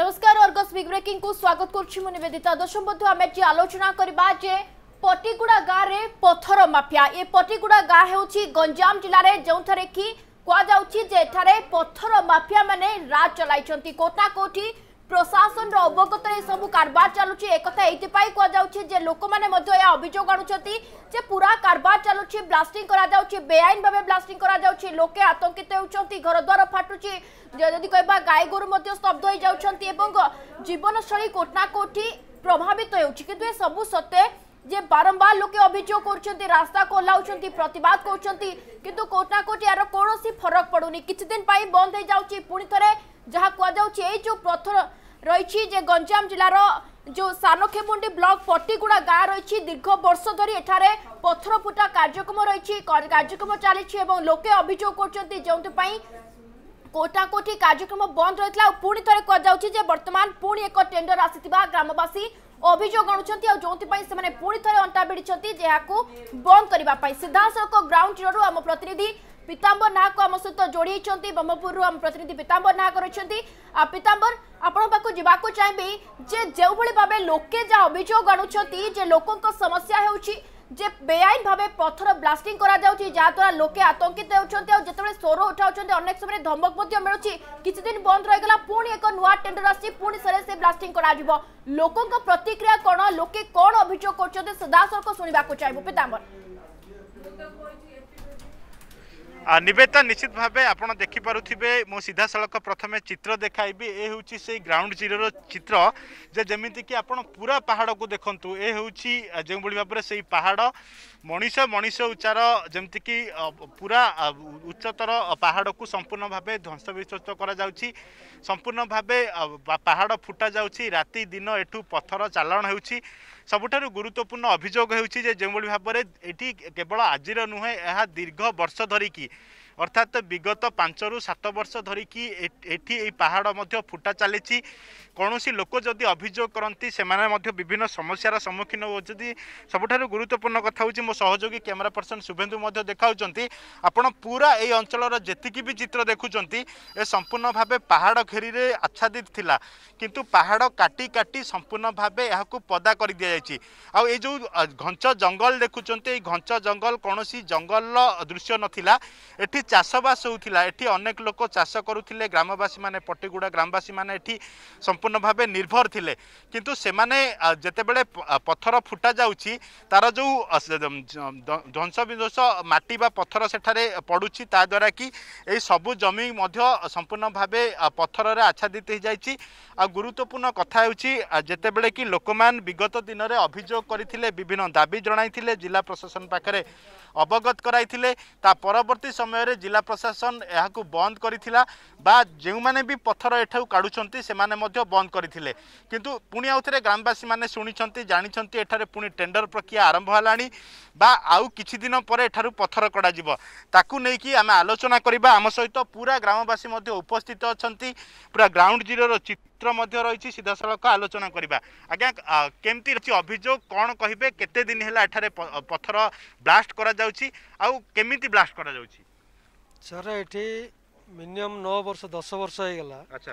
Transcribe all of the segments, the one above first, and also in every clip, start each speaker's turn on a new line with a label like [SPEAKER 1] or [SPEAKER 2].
[SPEAKER 1] নমস্কার Argus big breaking কু স্বাগত করছি মু নিবেদিতা দর্শক বন্ধু আমি আজ আলোচনা করিবা যে পটিগুড়া গাঁরে পথর মাফিয়া এ পটিগুড়া গাঁ হেউছি গঞ্জাম জেলার যেউঠারে কি কুয়া যাউছি যে এঠারে পথর মাফিয়া মানে রাজ চলাইছন্তি কোটা কোটি প্রশাসনর অবগত এসবু কারবার চালুছি একথা এইপাই কুযাচ্ছে যে লোক মানে অভিযোগ আনুচার যে পুরা কারবার চালুছি ব্লাস্টিং করা যাচ্ছে বেআইন ভাবে ব্লাস্টিং করা যাচ্ছে লোকে আতঙ্কিত হচ্ছেন ঘরদ্বার ফাটুছি যদি কহবা গাই গরু স্তব্ধ হয়ে যাচ্ছেন এবং জীবনশৈলী কোটনা কোটি প্রভাবিত হচ্ছে কিন্তু এসবু সত্ত্বে যে বারম্বার লোকে অভিযোগ করছেন রাস্তা কোলাউছেন প্রতবাদ করছেন কিন্তু কোটনা কোটি আর কোণী ফরক পড়ুনি কিছুদিন বন্ধ হয়ে যাচ্ছে পুঁ থে ଯାହା କୁହାଯାଉଛି ଏଇ ଯେଉଁ ପଥର ରହିଛି ଯେ ଗଞ୍ଜାମ ଜିଲ୍ଲାର ଯେଉଁ ସାନଖେମୁଣ୍ଡି ବ୍ଲକ ପଟିଗୁଡ଼ା ଗାଁ ରହିଛି ଦୀର୍ଘ ବର୍ଷ ଧରି ଏଠାରେ ପଥର ଫୁଟା କାର୍ଯ୍ୟକ୍ରମ ରହିଛି କାର୍ଯ୍ୟକ୍ରମ ଚାଲିଛି ଏବଂ ଲୋକେ ଅଭିଯୋଗ କରୁଛନ୍ତି ଯେଉଁଥିପାଇଁ কোটাকোটি কার্যক্রম বন্ধ রয়েছে পুঁ থে কুযাচ্ছে যে বর্তমান পুঁ এক টেন্ডর আসি গ্রামবাসী অভিযোগ আনুচার আউপাই সে পুঁ থে অন্টা ভিড়ি বন্ধ করা সিধাসলখ গ্রাউন্ড জিরো আম প্রতিনিধি পিতাম্বর নাহক আম সহ যোড়াই ব্রহ্মপুর আম প্রতিনিধি পিতাম্বর নাহক রয়েছে পিতাম্বর আপনার পাখ যা চাইবে যে যেভাবে ভাবে লোকে যা অভিযোগ আনুচার যে লোক সমস্যা হচ্ছে যে বেআইন ভাবে পথর ব্লাস্টিং করা যাচ্ছে যাদ্বারা লোকে আতঙ্কিত হচ্ছেন আর যেতবে স্বর উঠাওছেন অনেক সময় ধমক মধ্যে মিলুছি কিছুদিন বন্ধ রয়েগলা পুঁ এক নূয়া টেন্ডর আসছে পুঁ সে সে ব্লাস্টিং করা যাব লোক প্রতিক্রিয়া কোণ লোকে কোণ অভিযোগ করছেন সদাসলখ শুণবাক চাইব পিতাম্বর
[SPEAKER 2] নিবেদিতা নিশ্চিত ভাবে আপনার দেখিপারে মু সিধাসলখ প্রথমে চিত্র দেখাইবি এ হচ্ছে সেই গ্রাউন্ড জিরোর চিত্র যে যেমিতিকি আপনার পুরা পাহাড়কু দেখুন এ হচ্ছে যেভাবে ভাবে সেই পাহাড় মনিষ মনিষ উচ্চার যেমিতিকি পুরা উচ্চতর পাহাড়কু সম্পূর্ণ ভাবে ধ্বংসবিধ্বস্ত করা যাচ্ছে সম্পূর্ণ ভাবে পাহাড় ফুটা যাচ্ছে রাতে দিন এঠু পথর চালাণ হচ্ছে ସବୁଠାରୁ ଗୁରୁତ୍ୱପୂର୍ଣ୍ଣ ଅଭିଯୋଗ ହେଉଛି ଯେ ଯେଉଁଭଳି ଭାବରେ ଏଠି କେବଳ ଆଜିର ନୁହେଁ ଏହା ଦୀର୍ଘ ବର୍ଷ ଧରିକି ଅର୍ଥାତ୍ ବିଗତ ପାଞ୍ଚରୁ ସାତ ବର୍ଷ ଧରିକି ଏଠି ଏହି ପାହାଡ଼ ମଧ୍ୟ ଫୁଟା ଚାଲିଛି କୌଣସି ଲୋକ ଯଦି ଅଭିଯୋଗ କରନ୍ତି ସେମାନେ ମଧ୍ୟ ବିଭିନ୍ନ ସମସ୍ୟାର ସମ୍ମୁଖୀନ ହେଉଛନ୍ତି ସବୁଠାରୁ ଗୁରୁତ୍ୱପୂର୍ଣ୍ଣ କଥା ହେଉଛି ମୋ ସହଯୋଗୀ କ୍ୟାମେରା ପର୍ସନ୍ ଶୁଭେନ୍ଦୁ ମଧ୍ୟ ଦେଖାଉଛନ୍ତି ଆପଣ ପୁରା ଏଇ ଅଞ୍ଚଳର ଯେତିକି ବି ଚିତ୍ର ଦେଖୁଛନ୍ତି ଏ ସମ୍ପୂର୍ଣ୍ଣ ଭାବେ ପାହାଡ଼ ଘେରିରେ ଆଚ୍ଛାଦିତ ଥିଲା କିନ୍ତୁ ପାହାଡ଼ କାଟି କାଟି ସମ୍ପୂର୍ଣ୍ଣ ଭାବେ ଏହାକୁ ପଦା କରିଦିଆଯାଇଛି ଆଉ ଏଇ ଯେଉଁ ଘଞ୍ଚ ଜଙ୍ଗଲ ଦେଖୁଛନ୍ତି ଏଇ ଘଞ୍ଚ ଜଙ୍ଗଲ କୌଣସି ଜଙ୍ଗଲର ଦୃଶ୍ୟ ନଥିଲା ଏଠି ଚାଷବାସ ହେଉଥିଲା ଏଠି ଅନେକ ଲୋକ ଚାଷ କରୁଥିଲେ ଗ୍ରାମବାସୀମାନେ ପଟିଗୁଡ଼ା ଗ୍ରାମବାସୀମାନେ ଏଠି সম্পূর্ণ ভাবে নির্ভর লে কিন্তু সেমানে যেতবে পথর ফুটা যাচ্ছি তার যে ধ্বংস বিধ্বংস মাটি বা পথর সেঠারে পড়ুছি তা দ্বারা কি এই সবু জমি মধ্য সম্পূর্ণ ভাবে পথরের আচ্ছাদিত হয়ে যাইছি আর গুরুত্বপূর্ণ কথা হচ্ছে যেতবে কি লোক বিগত দিনরে অভিযোগ করে বিভিন্ন দাবি জনাই জেলা প্রশাসন পাখে অবগত করাই তা পরবর্তী সময়ের জেলা প্রশাসন এখন বন্ধ করে বা যে পথর এঠাও কাড়ুচ্ছেন সে বন্ধ করে কিন্তু পুঁ আউথে গ্রামবাসী মানে শুনেছেন জাঁচান এঠার পুঁ টেন্ডর প্রক্রিয়া আরম্ভ হল বা আউ কিছু দিন পরে এঠার পথর কড়াযিব তাকে নিয়ে আমি আলোচনা করা আম সহিত পুরা গ্রামবাসী মধ্যে উপস্থিত অনেক পুরা গ্রাউন্ড জিরোর চিত্র মধ্যে রয়েছে সিধাসলখ আলোচনা করা আজ্ঞা কেমতি রয়েছে অভিযোগ কম কহবে কেতে দিন হল এঠার পথর ব্লাষ্ট করা যাচ্ছে আমিটি ব্লাষ্ট করা যাচ্ছে
[SPEAKER 3] স্যার এটি মিনিমম ন বর্ষ দশ বর্ষ হয়ে গেল আচ্ছা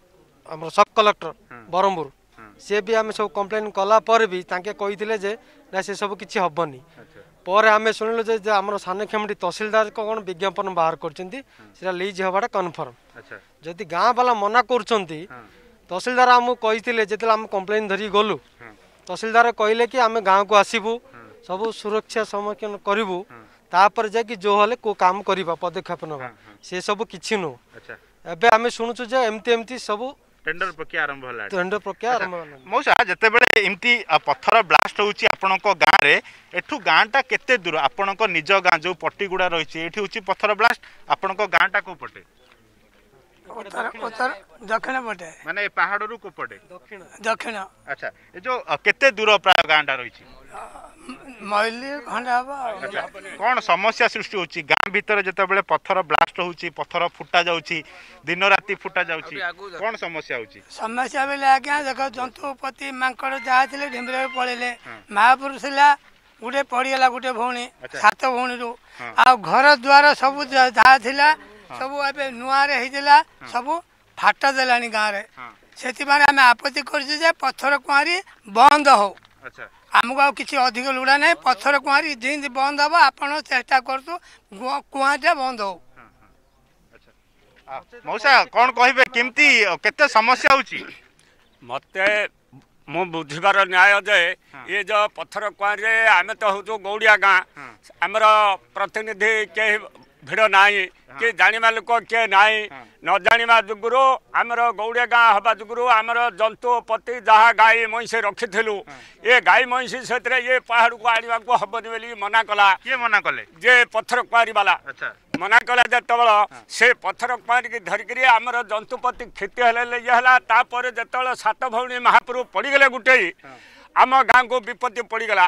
[SPEAKER 3] ଆମର ସବ୍ କଲେକ୍ଟର ବ୍ରହ୍ମପୁର ସିଏ ବି ଆମେ ସବୁ କମ୍ପ୍ଲେନ୍ କଲା ପରେ ବି ତାଙ୍କେ କହିଥିଲେ ଯେ ନା ସେସବୁ କିଛି ହେବନି ପରେ ଆମେ ଶୁଣିଲୁ ଯେ ଆମର ସାନକ୍ଷମଟି ତହସିଲଦାର କ'ଣ ବିଜ୍ଞାପନ ବାହାର କରିଛନ୍ତି ସେଟା ଲିଜ୍ ହେବାଟା କନଫର୍ମ ଯଦି ଗାଁବାଲା ମନା କରୁଛନ୍ତି ତହସିଲଦାର ଆମକୁ କହିଥିଲେ ଯେତେବେଳେ ଆମେ କମ୍ପ୍ଲେନ୍ ଧରିକି ଗଲୁ ତହସିଲଦାର କହିଲେ କି ଆମେ ଗାଁକୁ ଆସିବୁ ସବୁ ସୁରକ୍ଷା ସମ୍ମୁଖୀନ କରିବୁ ତାପରେ ଯାଇକି ଯେଉଁ ହେଲେ କେଉଁ କାମ କରିବା ପଦକ୍ଷେପ ନେବା ସେସବୁ କିଛି ନୁହଁ ଏବେ ଆମେ ଶୁଣୁଛୁ ଯେ ଏମିତି ଏମିତି ସବୁ
[SPEAKER 2] টেন্ডর প্রক্রিয়া আরম্ভ হল টেন্ডর প্রক্রিয়া আরম্ভ হল মৌসা যেতবে এমতি পথর ব্লাস্ট হচ্ছে আপনার গাঁরে এঠু গাঁটা কেতে দূর আপনার নিজ গাঁ যে পটিগুড়া রয়েছে এটি হচ্ছে পথর ব্লাস্ট আপনার গাঁটা কেউ পটে দক্ষিণ পটে মানে পাহাড় কু পটে দক্ষিণ দক্ষিণ আচ্ছা এ যে কেতে দূর প্রায় গাঁটা রয়েছে
[SPEAKER 4] କଣ
[SPEAKER 2] ସମସ୍ୟା ସୃଷ୍ଟି ହଉଛି ଗାଁ ଭିତରେ ଯେତେବେଳେ ପଥର ବ୍ଲାଷ୍ଟ ହଉଛି ପଥର ଫୁଟା ଯାଉଛି ଦିନ ରାତି ଫୁଟା ଯାଉଛି କଣ ସମସ୍ୟା ହଉଛି
[SPEAKER 4] ସମସ୍ୟା ବୋଲେ ଆଜ୍ଞା ଦେଖ ଜନ୍ତୁ ପତି ମାଙ୍କଡ ଯାହା ଥିଲେ ଢିମ୍ବିରେ ପଳେଇଲେ ମହାପୁରୁଷ ହେଲା ଗୋଟେ ପଡିଗଲା ଗୋଟେ ଭଉଣୀ ସାତ ଭଉଣୀରୁ ଆଉ ଘର ଦ୍ଵାର ସବୁ ଯାହା ଥିଲା ସବୁ ଏବେ ନୂଆରେ ହେଇଥିଲା ସବୁ ଫାଟ ଦେଲାଣି ଗାଁରେ ସେଥିପାଇଁ ଆମେ ଆପତ୍ତି କରୁଛୁ ଯେ ପଥର କୁଆଁରୀ ବନ୍ଦ ହଉ ଆମକୁ ଆଉ କିଛି ଅଧିକ ଲୋଡ଼ା ନାହିଁ ପଥର କୁଆଁରୀ ଯେମିତି ବନ୍ଦ ହେବ ଆପଣ ଚେଷ୍ଟା କରୁଛୁ କୁଆଁଟା ବନ୍ଦ ହଉ
[SPEAKER 2] ମଉସା କ'ଣ କହିବେ କେମିତି କେତେ ସମସ୍ୟା ହେଉଛି ମତେ ମୁଁ
[SPEAKER 5] ବୁଝିବାର ନ୍ୟାୟ ଯେ ଇଏ ଯେଉଁ ପଥର କୁଆଁରୀରେ ଆମେ ତ ହେଉଛୁ ଗଉଡ଼ିଆ ଗାଁ ଆମର ପ୍ରତିନିଧି କେହି ଭିଡ଼ ନାହିଁ କି ଜାଣିବା ଲୋକ କିଏ ନାହିଁ ନ ଜାଣିବା ଯୋଗୁଁରୁ ଆମର ଗୌଡ଼ିଆ ଗାଁ ହେବା ଯୋଗୁଁରୁ ଆମର ଜନ୍ତୁ ପତି ଯାହା ଗାଈ ମଇଁଷି ରଖିଥିଲୁ ଏ ଗାଈ ମଇଁଷି ସେଥିରେ ଇଏ ପାହାଡ଼କୁ ଆଣିବାକୁ ହେବନି ବୋଲି ମନା କଲା କିଏ ମନା କଲେ ଯେ ପଥର କୁଆରିବାଲା ମନା କଲା ଯେତେବେଳେ ସେ ପଥର କୁଆରିକି ଧରିକିରି ଆମର ଜନ୍ତୁପତି କ୍ଷତି ହେଲେ ଇଏ ହେଲା ତାପରେ ଯେତେବେଳେ ସାତ ଭଉଣୀ ମହାପୁରୁ ପଡ଼ିଗଲେ ଗୋଟେ ଆମ ଗାଁକୁ ବିପତ୍ତି ପଡ଼ିଗଲା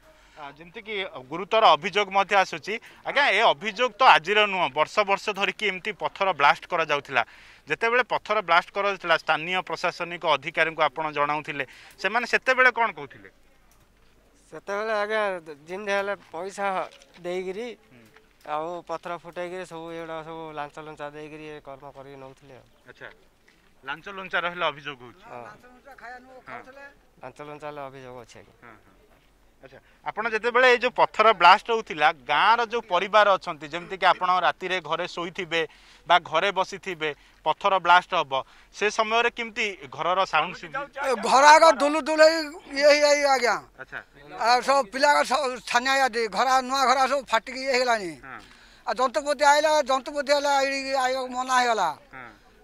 [SPEAKER 2] ଯେମିତିକି ଗୁରୁତର ଅଭିଯୋଗ ମଧ୍ୟ ଆସୁଛି ଆଜ୍ଞା ଏ ଅଭିଯୋଗ ତ ଆଜିର ନୁହଁ ବର୍ଷ ବର୍ଷ ଧରିକି ଏମିତି ପଥର ବ୍ଲାଷ୍ଟ କରାଯାଉଥିଲା ଯେତେବେଳେ ପଥର ବ୍ଲାଷ୍ଟ କରାଯାଉଥିଲା ସ୍ଥାନୀୟ ପ୍ରଶାସନିକ ଅଧିକାରୀଙ୍କୁ ଆପଣ ଜଣାଉଥିଲେ
[SPEAKER 3] ସେମାନେ ସେତେବେଳେ କ'ଣ କହୁଥିଲେ ସେତେବେଳେ ଆଜ୍ଞା ଯେମିତି ହେଲେ ପଇସା ଦେଇକିରି ଆଉ ପଥର ଫୁଟେଇକିରି ସବୁ ଏଗୁଡ଼ା ସବୁ ଲାଞ୍ଚ ଲୁଞ୍ଚା ଦେଇକିରି କର୍ମ କରିକି ନେଉଥିଲେ ଆଉ
[SPEAKER 2] ଆଚ୍ଛା ଲାଞ୍ଚ ଲୁଞ୍ଚା ରହିଲେ ଅଭିଯୋଗ ହେଉଛି ଲାଞ୍ଚ ଲୁଞ୍ଚା ହେଲେ ଅଭିଯୋଗ ଅଛି
[SPEAKER 3] ଆଜ୍ଞା ଆଚ୍ଛା
[SPEAKER 2] ଆପଣ ଯେତେବେଳେ ଏଇ ଯେଉଁ ପଥର ବ୍ଲାଷ୍ଟ ହେଉଥିଲା ଗାଁର ଯେଉଁ ପରିବାର ଅଛନ୍ତି ଯେମିତିକି ଆପଣ ରାତିରେ ଘରେ ଶୋଇଥିବେ ବା ଘରେ ବସିଥିବେ ପଥର ବ୍ଲାଷ୍ଟ ହବ ସେ ସମୟରେ କେମିତି ଘରର ସାଉଣ୍ଡ
[SPEAKER 3] ଘର ଆଗ ଦୁଲୁ ଦୁଲ ଇଏ ହେଇଯାଇ ଆଜ୍ଞା ଆଚ୍ଛା ସବୁ ପିଲାଙ୍କ ସ୍ଥାନୀୟ ଆଜି ଘର ନୂଆ ଘର ସବୁ ଫାଟିକି ଇଏ ହେଇଗଲାଣି ଆଉ ଜନ୍ତୁପତି ଆଇଲା ଜନ୍ତୁପତି ହେଲା ଆଇବାକୁ ମନା ହେଇଗଲା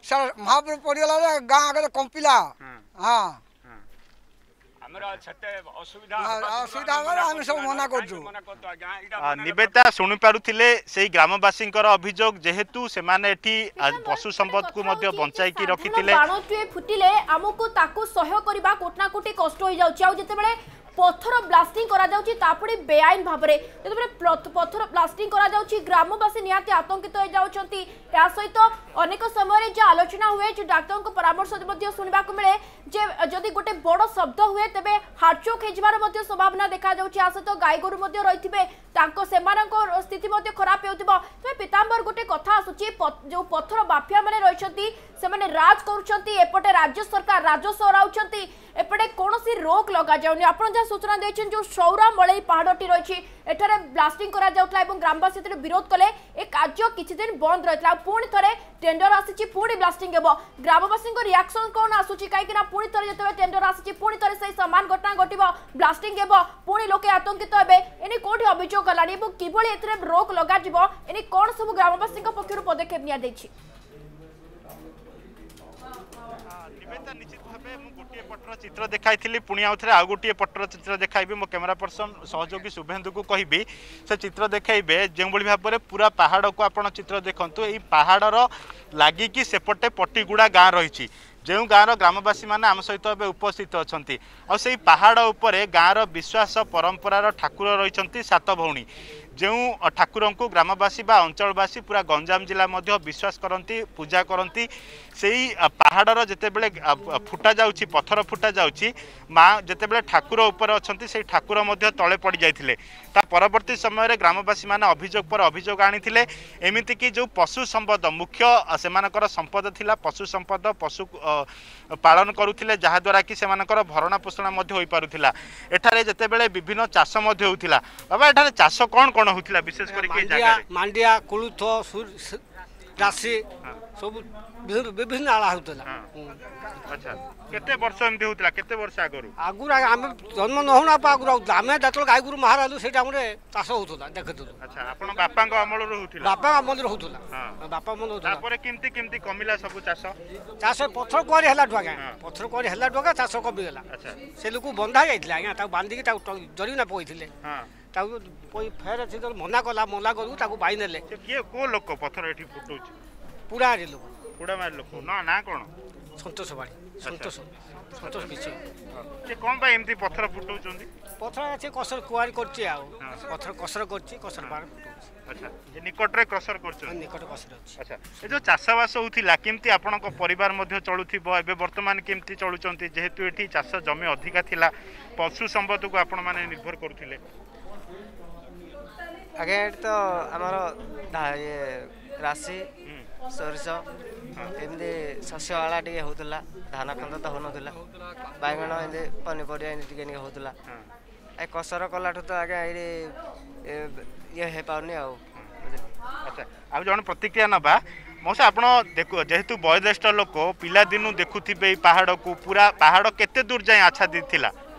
[SPEAKER 3] ସାର୍ ମହାପୁର ପଡ଼ିଗଲା ଗାଁ ଆଗରେ କମ୍ପିଲା ହଁ
[SPEAKER 5] নিবেদিতা
[SPEAKER 2] শুণিপারুলে সেই গ্রামবাসীঙ্কর অভিযোগ যেহেতু সেমানে এটি পশু সম্পদকু মধ্য বঞ্চাইকি রকিলে বাণটিয়ে
[SPEAKER 1] ফুটিলে আমকু তাকু সহ্য করিবা কোটনা কোটি কষ্ট হই যাউচি আউ যেতেবেলে পথর ব্লাষ্টিং করা যাচ্ছে তাপরে বেআইন ভাবে যেতবে পথর ব্লাষ্টিং করা যাচ্ছে গ্রামবাসী নিহতি আতঙ্কিত হয়ে যাচ্ছেন তা সহিত অনেক সময় যে আলোচনা হুয়ে যে ডাক্তার পরামর্শ শুণবা মিলে যে যদি গোটে বড় শব্দ হুয়ে তেবে হার্টচোক হয়েযার সম্ভাবনা দেখা যাচ্ছে তা সহিত গাই গরু রয়েছে ତାଙ୍କ ସେମାନଙ୍କ ସ୍ଥିତି ମଧ୍ୟ ଖରାପ ହେଉଥିବ ତେବେ ପୀତାମ୍ବର ଗୋଟେ କଥା ଆସୁଛି ଯେଉଁ ପଥର ମାଫିଆମାନେ ରହିଛନ୍ତି ସେମାନେ ରାଜ କରୁଛନ୍ତି ଏପଟେ ରାଜ୍ୟ ସରକାର ରାଜସ୍ୱ ହରାଉଛନ୍ତି এপটে কোণী রোক লগাযাওনি আপনার যা সূচনা দিয়েছেন যে সৌরা মলাই পাহাড়টি রয়েছে এখানে ব্লাস্টিং করা যাওয়া এবং গ্রামবাসী এর বিরোধ কলে এ কাজ কিছুদিন বন্ধ রয়েছে পুঁড়ি থরে টেন্ডর আসিছি পুঁড়ি ব্লাস্টিং হব গ্রামবাসী রিয়াকশন কোণ আসুচি কিনা পুঁড়ি থরে যেত টেন্ডর আসিছি পুঁড়ি থরে সেই সমান ঘটনা ঘটব ব্লাস্টিং হব পুঁড়ি লোকে আতঙ্কিত হবে এনে কোটি অভিযোগ কলানি এবং কিভাবে এতে রোক লগাযিব এনে কোণ সব গ্রামবাসী পক্ষ পদক্ষেপ নিয়েছে
[SPEAKER 2] নিশ্চিত ଏବେ ମୁଁ ଗୋଟିଏ ପଟର ଚିତ୍ର ଦେଖାଇଥିଲି ପୁଣି ଆଉଥରେ ଆଉ ଗୋଟିଏ ପଟର ଚିତ୍ର ଦେଖାଇବି ମୋ କ୍ୟାମେରା ପର୍ସନ ସହଯୋଗୀ ଶୁଭେନ୍ଦୁଙ୍କୁ କହିବି ସେ ଚିତ୍ର ଦେଖାଇବେ ଯେଉଁଭଳି ଭାବରେ ପୁରା ପାହାଡ଼କୁ ଆପଣ ଚିତ୍ର ଦେଖନ୍ତୁ ଏଇ ପାହାଡ଼ର ଲାଗିକି ସେପଟେ ପଟିଗୁଡ଼ା ଗାଁ ରହିଛି ଯେଉଁ ଗାଁର ଗ୍ରାମବାସୀମାନେ ଆମ ସହିତ ଏବେ ଉପସ୍ଥିତ ଅଛନ୍ତି ଆଉ ସେଇ ପାହାଡ଼ ଉପରେ ଗାଁର ବିଶ୍ୱାସ ପରମ୍ପରାର ଠାକୁର ରହିଛନ୍ତି ସାତ ଭଉଣୀ ଯେଉଁ ଠାକୁରଙ୍କୁ ଗ୍ରାମବାସୀ ବା ଅଞ୍ଚଳବାସୀ ପୁରା ଗଞ୍ଜାମ ଜିଲ୍ଲା ମଧ୍ୟ ବିଶ୍ୱାସ କରନ୍ତି ପୂଜା କରନ୍ତି ସେଇ ପାହାଡ଼ର ଯେତେବେଳେ ଫୁଟାଯାଉଛି ପଥର ଫୁଟାଯାଉଛି ମା ଯେତେବେଳେ ଠାକୁର ଉପରେ ଅଛନ୍ତି ସେଇ ଠାକୁର ମଧ୍ୟ ତଳେ ପଡ଼ିଯାଇଥିଲେ ତା ପରବର୍ତ୍ତୀ ସମୟରେ ଗ୍ରାମବାସୀମାନେ ଅଭିଯୋଗ ପରେ ଅଭିଯୋଗ ଆଣିଥିଲେ ଏମିତିକି ଯେଉଁ ପଶୁ ସମ୍ପଦ ମୁଖ୍ୟ ସେମାନଙ୍କର ସମ୍ପଦ ଥିଲା ପଶୁ ସମ୍ପଦ ପଶୁ ପାଳନ କରୁଥିଲେ ଯାହାଦ୍ୱାରା କି ସେମାନଙ୍କର ଭରଣ ପୋଷଣ ମଧ୍ୟ ହୋଇପାରୁଥିଲା ଏଠାରେ ଯେତେବେଳେ ବିଭିନ୍ନ ଚାଷ ମଧ୍ୟ ହେଉଥିଲା ବାବା ଏଠାରେ ଚାଷ କ'ଣ କ'ଣ ଆନ୍ଦୋଳନ ହଉଥିଲା
[SPEAKER 3] ବିଶେଷ କରିକି ମାଣ୍ଡିଆ କୁଳୁଥ ଚାଷୀ ସବୁ ବିଭିନ୍ନ ଆଳା ହଉଥିଲା କେତେ ବର୍ଷ ଏମିତି ହଉଥିଲା କେତେ ବର୍ଷ ଆଗରୁ ଆଗରୁ ଆମେ ଜନ୍ମ ନହୁଣୁ ବାପା ଆଗରୁ ଆଉ ଆମେ ଯେତେବେଳେ ଗାଈ ଗୋରୁ ମହାରାଜ ସେଇଟା ଆମର ଚାଷ ହଉଥିଲା ଦେଖୁଥିଲୁ ଆପଣ ବାପାଙ୍କ ଅମଳରୁ ହଉଥିଲା ବାପା ଅମଳରୁ ହଉଥିଲା
[SPEAKER 2] ବାପା ଅମଳ ତାପରେ କେମିତି କେମିତି କମିଲା
[SPEAKER 3] ସବୁ ଚାଷ ଚାଷ ପଥର କୁଆରୀ ହେଲା ଠୁ ଆଜ୍ଞା ପଥର କୁଆରୀ ହେଲା ଠୁ ଚାଷ କମିଗଲା ସେ ଲୋକ ବନ୍ଧା ଯାଇଥିଲା ଆଜ୍ଞା ତାକୁ ବାନ୍ଧିକି ତାକୁ ଜରିନା ପକେଇଥିଲେ ତାକୁ ଫେର ସେ ଯେତେବେଳେ ମନା କଲା ମନା କରୁ ତାକୁ ବାଇ ନେଲେ କିଏ କୋଉ ଲୋକ ପଥର ଏଠି ଫୁଟୁଛି ପୁରାହାରି ଲୋକ ପୁରାମାରି ଲୋକ ନା ନା କ'ଣ ସନ୍ତୋଷ ବାଡ଼ି ସନ୍ତୋଷ ସନ୍ତୋଷ ବିଷୟ ସେ କ'ଣ ପାଇଁ ଏମିତି ପଥର ଫୁଟଉଛନ୍ତି ପଥର ସେ କସର କୁଆରି କରୁଛି ଆଉ ପଥର କସର କରୁଛି କସର ବାର ଫୁଟଉଛି ଆଚ୍ଛା ନିକଟରେ କ୍ରସର କରୁଛନ୍ତି ନିକଟ କସର ଅଛି ଆଚ୍ଛା ଏ ଯେଉଁ ଚାଷବାସ ହେଉଥିଲା
[SPEAKER 2] କେମିତି ଆପଣଙ୍କ ପରିବାର ମଧ୍ୟ ଚଳୁଥିବ ଏବେ ବର୍ତ୍ତମାନ କେମିତି ଚଳୁଛନ୍ତି ଯେହେତୁ ଏଠି ଚାଷ ଜମି ଅଧିକା ଥିଲା ପଶୁ ସମ୍ପଦକୁ ଆପଣମାନେ ନିର୍ଭର କରୁଥିଲେ ଆଜ୍ଞା
[SPEAKER 3] ଏଠି ତ ଆମର ଇଏ ରାଶି ସୋରିଷ ଏମିତି ଶସ୍ୟବାଳା ଟିକେ ହେଉଥିଲା ଧାନ କାନ୍ଦ ତ ହେଉନଥିଲା ବାଇଗଣ ଏମିତି ପନିପରିବା ଏମିତି ଟିକେ ଟିକେ ହେଉଥିଲା ଏ କସର କଲାଠୁ ତ ଆଜ୍ଞା ଏଇଠି ଇଏ ହେଇପାରୁନି ଆଉ ଆଚ୍ଛା
[SPEAKER 2] ଆଉ ଜଣେ ପ୍ରତିକ୍ରିୟା ନେବା ମୋ ସେ ଆପଣ ଦେଖୁ ଯେହେତୁ ବୟୋଜ୍ୟେଷ୍ଠ ଲୋକ ପିଲାଦିନୁ ଦେଖୁଥିବେ ଏଇ ପାହାଡ଼କୁ ପୁରା ପାହାଡ଼ କେତେ ଦୂର ଯାଏଁ ଆଚ୍ଛା ଦେଇଥିଲା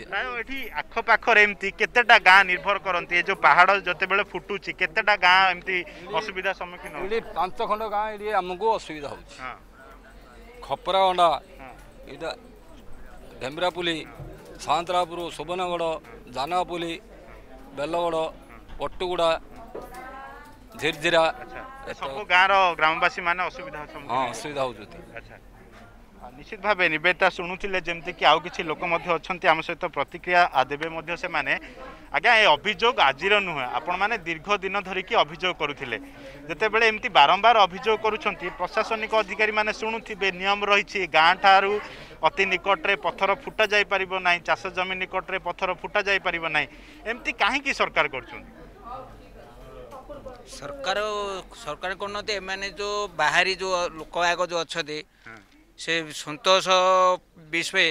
[SPEAKER 2] ଏଠି ଆଖପାଖରେ ଏମିତି କେତେଟା ଗାଁ ନିର୍ଭର କରନ୍ତି ଏ ଯୋଉ ପାହାଡ ଯେତେବେଳେ ଫୁଟୁଛି କେତେଟା ଗାଁ ଏମିତି ଅସୁବିଧା ସମ୍ମୁଖୀନ ଏଠି ପାଞ୍ଚ ଖଣ୍ଡ ଗାଁ ଏଠି
[SPEAKER 6] ଆମକୁ ଅସୁବିଧା ହେଉଛି ଖପରା ଏଇଟା ଢେମ୍ରାପୁଲି ସାନ୍ତରାପୁର ସୁବର୍ଣ୍ଣଗଡ଼ ଜାନାପୁଲି ବେଲଗଡ଼ ପଟୁଗୁଡ଼ା ଧୀରଧୀରା ସବୁ ଗାଁର ଗ୍ରାମବାସୀ ମାନେ
[SPEAKER 2] ଅସୁବିଧା ହଁ ଅସୁବିଧା ହେଉଛନ୍ତି ନିଶ୍ଚିତ ଭାବେ ନିବେଦିତା ଶୁଣୁଥିଲେ ଯେମିତିକି ଆଉ କିଛି ଲୋକ ମଧ୍ୟ ଅଛନ୍ତି ଆମ ସହିତ ପ୍ରତିକ୍ରିୟା ଦେବେ ମଧ୍ୟ ସେମାନେ ଆଜ୍ଞା ଏ ଅଭିଯୋଗ ଆଜିର ନୁହେଁ ଆପଣମାନେ ଦୀର୍ଘ ଦିନ ଧରିକି ଅଭିଯୋଗ କରୁଥିଲେ ଯେତେବେଳେ ଏମିତି ବାରମ୍ବାର ଅଭିଯୋଗ କରୁଛନ୍ତି ପ୍ରଶାସନିକ ଅଧିକାରୀମାନେ ଶୁଣୁଥିବେ ନିୟମ ରହିଛି ଗାଁ ଠାରୁ ଅତି ନିକଟରେ ପଥର ଫୁଟା ଯାଇପାରିବ ନାହିଁ ଚାଷ ଜମି ନିକଟରେ ପଥର ଫୁଟା ଯାଇପାରିବ ନାହିଁ ଏମିତି କାହିଁକି ସରକାର କରୁଛନ୍ତି
[SPEAKER 3] ସରକାର
[SPEAKER 4] ସରକାର କରୁନାହାନ୍ତି ଏମାନେ ଯେଉଁ ବାହାରି ଯେଉଁ ଲୋକ ଆଗ ଯେଉଁ ଅଛନ୍ତି ସେ ସନ୍ତୋଷ ବିଶ୍ଵେ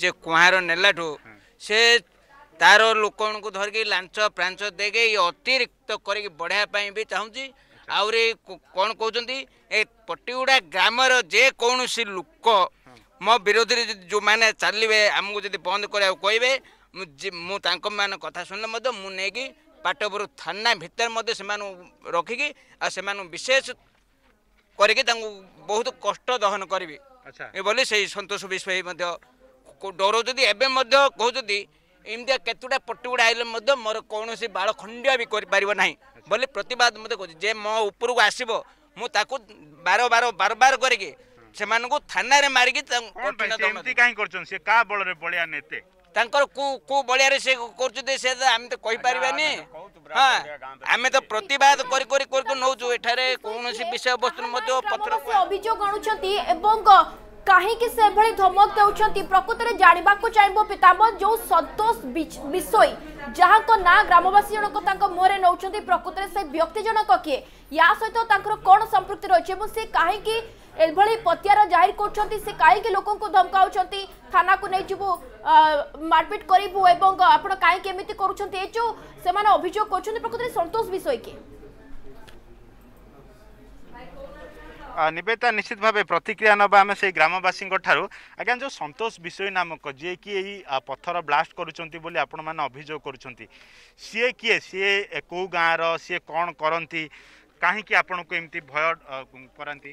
[SPEAKER 4] ଯେ କୁହାର ନେଲାଠୁ ସେ ତାର ଲୋକଙ୍କୁ ଧରିକି ଲାଞ୍ଚ ପ୍ରାଞ୍ଚ ଦେଇକି ଅତିରିକ୍ତ କରିକି ବଢ଼ାଇବା ପାଇଁ ବି ଚାହୁଁଛି ଆହୁରି କ'ଣ କହୁଛନ୍ତି ଏ ପଟିଗୁଡ଼ା ଗ୍ରାମର ଯେକୌଣସି ଲୋକ ମୋ ବିରୋଧରେ ଯଦି ଯେଉଁମାନେ ଚାଲିବେ ଆମକୁ ଯଦି ବନ୍ଦ କରିବାକୁ କହିବେ ମୁଁ ତାଙ୍କମାନଙ୍କ କଥା ଶୁଣିଲେ ମଧ୍ୟ ମୁଁ ନେଇକି ପାଟପୁର ଥାନା ଭିତରେ ମଧ୍ୟ ସେମାନଙ୍କୁ ରଖିକି ଆଉ ସେମାନଙ୍କୁ ବିଶେଷ କରିକି ତାଙ୍କୁ ବହୁତ କଷ୍ଟ ଦହନ କରିବି ବୋଲି ସେଇ ସନ୍ତୋଷ ବିଶ୍ୱାସୀ ମଧ୍ୟ ଡରଉଛନ୍ତି ଏବେ ମଧ୍ୟ କହୁଛନ୍ତି ଏମିତିଆ କେତେଟା ପଟି ଗୁଡ଼ା ଆଇଲେ ମଧ୍ୟ ମୋର କୌଣସି ବାଳ ଖଣ୍ଡିଆ ବି କରିପାରିବ ନାହିଁ ବୋଲି ପ୍ରତିବାଦ ମଧ୍ୟ କହୁଛି ଯେ ମୋ ଉପରକୁ ଆସିବ ମୁଁ ତାକୁ ବାର ବାର ବାରବାର କରିକି ସେମାନଙ୍କୁ ଥାନାରେ ମାରିକି କାହିଁ କାହା ବଳରେ ବଳିଆ ନେତେ ତାଙ୍କର କୋଉ କୋଉ ବଳିଆରେ ସେ କରୁଛନ୍ତି ସେ ଆମେ ତ କହିପାରିବାନି ହଁ
[SPEAKER 1] ଆମେ ତ ପ୍ରତିବାଦ କରି କରି କରି ନଉଛୁ ଏଠାରେ କୌଣସି ବିଷୟବସ୍ତୁ ମଧ୍ୟ ପତ୍ର ଅଭିଯୋଗ ଆଣୁଛନ୍ତି ଏବଂ କାହିଁକି ସେଭଳି ଧମକ ଦେଉଛନ୍ତି ପ୍ରକୃତରେ ଜାଣିବାକୁ ଚାହିଁବ ପିତାମ୍ବର ଯେଉଁ ସନ୍ତୋଷ ବିଷୋଇ ଯାହାଙ୍କ ନାଁ ଗ୍ରାମବାସୀ ଜଣକ ତାଙ୍କ ମୁହଁରେ ନେଉଛନ୍ତି ପ୍ରକୃତରେ ସେ ବ୍ୟକ୍ତି ଜଣକ କିଏ ୟା ସହିତ ତାଙ୍କର କ'ଣ ସମ୍ପୃକ୍ତି ରହିଛି ଏବଂ ସେ କାହିଁକି এভাবে পতিয়ারা জাহির করছেন সে কী লোক ধমকাউছেন থানা নিয়ে যাবু মারপিট করবু এবং আপনার কী এমতি করছেন এই যে সে অভিযোগ করছেন প্রকৃত সন্তোষ বিষয় কি
[SPEAKER 2] নিবেদিতা নিশ্চিত ভাবে প্রতিক্রিয়া নেবা আমি সেই গ্রামবাসীঠার আজ্ঞা যে সন্তোষ বিষয় নামক যে কি এই পথর ব্লাষ্ট করছেন বলে আপন মানে অভিযোগ করছেন সি কি সি কেউ গাঁর সি কণ করতে কী আপনার এমতি ভয় করতে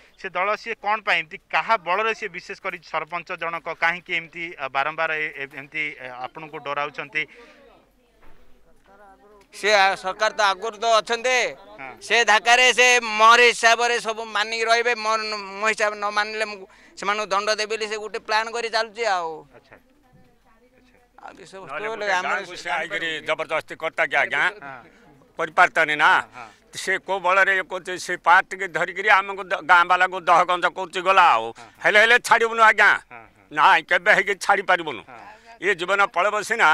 [SPEAKER 2] ସେ ଦଳ ସିଏ କ'ଣ ପାଇଁ ଏମିତି କାହା ବଳରେ ସିଏ ବିଶେଷ କରି ସରପଞ୍ଚ ଜଣକ କାହିଁକି ଏମିତି ବାରମ୍ବାର ଏମିତି
[SPEAKER 4] ଆପଣଙ୍କୁ ଡରାଉଛନ୍ତି ସେ ସରକାର ତ ଆଗରୁ ତ ଅଛନ୍ତି ସେ ଧାକାରେ ସେ ମୋର ହିସାବରେ ସବୁ ମାନିକି ରହିବେ ମୋ ମୋ ହିସାବ ନ ମାନିଲେ ମୁଁ ସେମାନଙ୍କୁ ଦଣ୍ଡ ଦେବି ବୋଲି ସେ ଗୋଟେ ପ୍ଲାନ୍ କରି ଚାଲୁଛି
[SPEAKER 5] ଆଉ ସେ କେଉଁ ବଳରେ ଇଏ କରୁଛି ସେ ପାର୍ଟ ଟିକେ ଧରିକିରି ଆମକୁ ଗାଁ ବାଲାକୁ ଦହଗଞ୍ଜ କହୁଛି ଗଲା ଆଉ ହେଲେ ହେଲେ ଛାଡ଼ିବୁନୁ ଆଜ୍ଞା ନାଇଁ କେବେ ହେଇକି ଛାଡ଼ି ପାରିବୁନୁ ଇଏ ଜୀବନ ପଳେଇବ ସିନା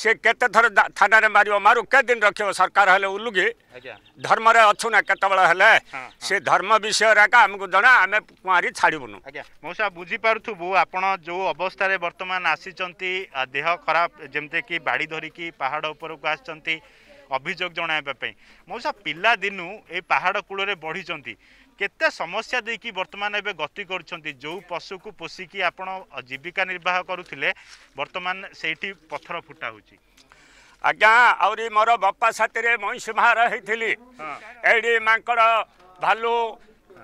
[SPEAKER 5] ସେ କେତେ ଥର ଥାନାରେ ମାରିବ ମାରୁ କେତେ ଦିନ ରଖିବ ସରକାର ହେଲେ ଉଲୁକି ଧର୍ମରେ ଅଛୁ ନା କେତେବେଳେ ହେଲେ ସେ ଧର୍ମ ବିଷୟରେ ଏକା ଆମକୁ ଜଣା ଆମେ କୁଆଁରୀ ଛାଡ଼ିବୁନୁ
[SPEAKER 2] ମୁଁ ସାର୍ ବୁଝିପାରୁଥିବୁ ଆପଣ ଯେଉଁ ଅବସ୍ଥାରେ ବର୍ତ୍ତମାନ ଆସିଛନ୍ତି ଦେହ ଖରାପ ଯେମିତିକି ବାଡ଼ି ଧରିକି ପାହାଡ଼ ଉପରକୁ ଆସିଛନ୍ତି ଅଭିଯୋଗ ଜଣାଇବା ପାଇଁ ମଉସା ପିଲାଦିନୁ ଏଇ ପାହାଡ଼ କୂଳରେ ବଢ଼ିଛନ୍ତି କେତେ ସମସ୍ୟା ଦେଇକି ବର୍ତ୍ତମାନ ଏବେ ଗତି କରୁଛନ୍ତି ଯେଉଁ ପଶୁକୁ ପୋଷିକି ଆପଣ ଜୀବିକା ନିର୍ବାହ କରୁଥିଲେ ବର୍ତ୍ତମାନ ସେଇଠି ପଥର ଫୁଟା ହେଉଛି ଆଜ୍ଞା ଆହୁରି ମୋର ବାପା ସାଥିରେ ମଇଁଷି ମାହାର ହେଇଥିଲି
[SPEAKER 5] ଏଇଠି ମାଙ୍କଡ଼ ଭାଲୁ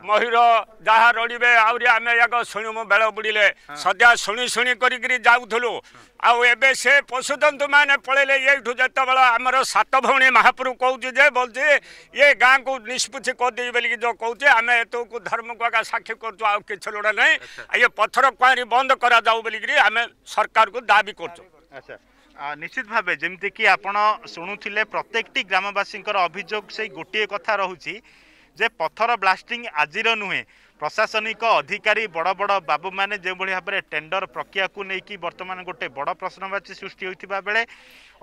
[SPEAKER 5] ମୟୂର ଯାହା ରଡ଼ିବେ ଆହୁରି ଆମେ ଯାକ ଶୁଣିମୁ ବେଳ ବୁଡ଼ିଲେ ସଦ୍ୟା ଶୁଣି ଶୁଣି କରିକିରି ଯାଉଥିଲୁ ଆଉ ଏବେ ସେ ପଶୁଜନ୍ତୁମାନେ ପଳେଇଲେ ଏଇଠୁ ଯେତେବେଳେ ଆମର ସାତ ଭଉଣୀ ମହାପ୍ରଭୁ କହୁଛି ଯେ ବୋଲୁଛି ଏ ଗାଁକୁ ନିଷ୍ପୁଛି କରିଦେବି ବୋଲିକି ଯେଉଁ କହୁଛି ଆମେ ଏତକୁ ଧର୍ମକୁ ଆକା ସାକ୍ଷୀ କରୁଛୁ ଆଉ କିଛି ଲୋଡ଼ା ନାହିଁ ଇଏ ପଥର କୁଆଁରୀ ବନ୍ଦ କରାଯାଉ ବୋଲିକିରି ଆମେ ସରକାରକୁ ଦାବି କରୁଛୁ
[SPEAKER 2] ଆଚ୍ଛା ନିଶ୍ଚିତ ଭାବେ ଯେମିତିକି ଆପଣ ଶୁଣୁଥିଲେ ପ୍ରତ୍ୟେକଟି ଗ୍ରାମବାସୀଙ୍କର ଅଭିଯୋଗ ସେଇ ଗୋଟିଏ କଥା ରହୁଛି যে পথর ব্লাষ্টিং আজির নুহে ପ୍ରଶାସନିକ ଅଧିକାରୀ ବଡ଼ ବଡ଼ ବାବୁମାନେ ଯେଉଁଭଳି ଭାବରେ ଟେଣ୍ଡର ପ୍ରକ୍ରିୟାକୁ ନେଇକି ବର୍ତ୍ତମାନ ଗୋଟେ ବଡ଼ ପ୍ରଶ୍ନବାଚୀ ସୃଷ୍ଟି ହୋଇଥିବା ବେଳେ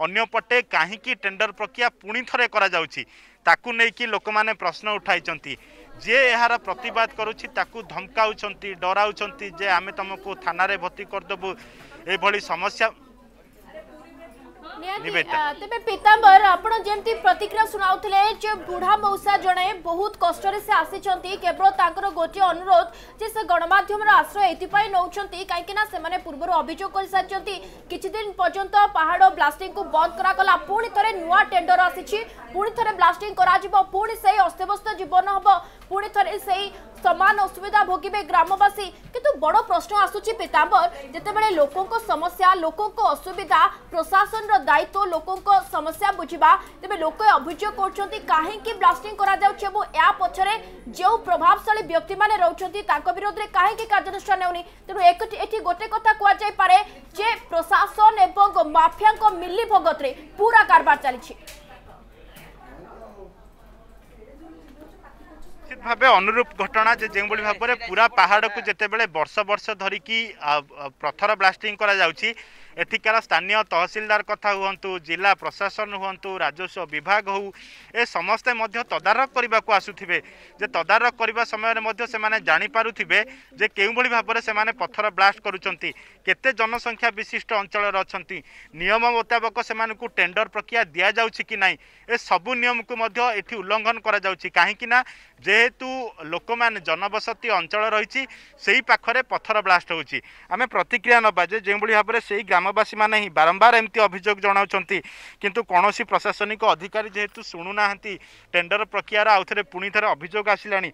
[SPEAKER 2] ଅନ୍ୟପଟେ କାହିଁକି ଟେଣ୍ଡର ପ୍ରକ୍ରିୟା ପୁଣି ଥରେ କରାଯାଉଛି ତାକୁ ନେଇକି ଲୋକମାନେ ପ୍ରଶ୍ନ ଉଠାଇଛନ୍ତି ଯିଏ ଏହାର ପ୍ରତିବାଦ କରୁଛି ତାକୁ ଧମକାଉଛନ୍ତି ଡରାଉଛନ୍ତି ଯେ ଆମେ ତୁମକୁ ଥାନାରେ ଭର୍ତ୍ତି କରିଦେବୁ ଏଭଳି ସମସ୍ୟା
[SPEAKER 1] ତେବେ ପୀତାମ୍ବର ଆପଣ ଯେମିତି ପ୍ରତିକ୍ରିୟା ଶୁଣାଉଥିଲେ ଯେ ବୁଢ଼ା ମଉସା ଜଣେ ବହୁତ କଷ୍ଟରେ ସେ ଆସିଛନ୍ତି କେବଳ ତାଙ୍କର ଗୋଟିଏ ଅନୁରୋଧ ଯେ ସେ ଗଣମାଧ୍ୟମର ଆଶ୍ରୟ ଏଥିପାଇଁ ନେଉଛନ୍ତି କାହିଁକିନା ସେମାନେ ପୂର୍ବରୁ ଅଭିଯୋଗ କରିସାରିଛନ୍ତି କିଛି ଦିନ ପର୍ଯ୍ୟନ୍ତ ପାହାଡ଼ ବ୍ଲାଷ୍ଟିଂକୁ ବନ୍ଦ କରାଗଲା ପୁଣି ଥରେ ନୂଆ ଟେଣ୍ଡର ଆସିଛି ପୁଣି ଥରେ ବ୍ଲାଷ୍ଟିଂ କରାଯିବ ପୁଣି ସେହି ଅସ୍ତବ୍ୟସ୍ତ ଜୀବନ ହେବ ପୁଣି ଥରେ ସେଇ ସମାନ ଅସୁବିଧା ଭୋଗିବେ ଗ୍ରାମବାସୀ କିନ୍ତୁ ବଡ଼ ପ୍ରଶ୍ନ ଆସୁଛି ପୀତାମ୍ବର ଯେତେବେଳେ ଲୋକଙ୍କ ସମସ୍ୟା ଲୋକଙ୍କ ଅସୁବିଧା ପ୍ରଶାସନର ଦାୟିତ୍ୱ ଲୋକଙ୍କ ସମସ୍ୟା ବୁଝିବା ତେବେ ଲୋକେ ଅଭିଯୋଗ କରୁଛନ୍ତି କାହିଁକି ବ୍ଲାଷ୍ଟିଂ କରାଯାଉଛି ଏବଂ ଏହା ପଛରେ ଯେଉଁ ପ୍ରଭାବଶାଳୀ ବ୍ୟକ୍ତିମାନେ ରହୁଛନ୍ତି ତାଙ୍କ ବିରୋଧରେ କାହିଁକି କାର୍ଯ୍ୟାନୁଷ୍ଠାନ ନେଉନି ତେଣୁ ଏଠି ଗୋଟେ କଥା କୁହାଯାଇପାରେ ଯେ ପ୍ରଶାସନ ଏବଂ ମାଫିଆଙ୍କ ମିଲିଭଗତରେ ପୁରା କାରବାର ଚାଲିଛି
[SPEAKER 2] নিশ্চিত ভাবে অনুরূপ ঘটনা যে যেভাবে ভাবে পুরা পাহাড়কু যেতবে বর্ষ বর্ষ ধরিকি প্রথর ব্লাষ্টিং করা যাচ্ছে এঠিকার স্থানীয় তহসিলদার কথা হুঁতু জেলা প্রশাসন হুঁতু রাজস্ব বিভাগ হো এ সমস্তে মধ্যে তদারক করা আসুবে যে তদারক করা সময় মধ্যে সে জাঁপারুবে যে কেউভাবে ভাবে সে পথর ব্লাষ্ট করছেন কেতে জনসংখ্যা বিশিষ্ট অঞ্চলের অনেক নিয়ম মোতাবক সে টেন্ডর প্রক্রিয়া দিয়া যাচ্ছে কি না এ সবু নিয়মকে মধ্যে এটি উল্লঙ্ঘন করা যাচ্ছে কিনা ଯେହେତୁ ଲୋକମାନେ ଜନବସତି ଅଞ୍ଚଳ ରହିଛି ସେହି ପାଖରେ ପଥର ବ୍ଲାଷ୍ଟ ହେଉଛି ଆମେ ପ୍ରତିକ୍ରିୟା ନେବା ଯେ ଯେଉଁଭଳି ଭାବରେ ସେହି ଗ୍ରାମବାସୀମାନେ ହିଁ ବାରମ୍ବାର ଏମିତି ଅଭିଯୋଗ ଜଣାଉଛନ୍ତି କିନ୍ତୁ କୌଣସି ପ୍ରଶାସନିକ ଅଧିକାରୀ ଯେହେତୁ ଶୁଣୁନାହାନ୍ତି ଟେଣ୍ଡର ପ୍ରକ୍ରିୟାର ଆଉଥରେ ପୁଣି ଥରେ ଅଭିଯୋଗ ଆସିଲାଣି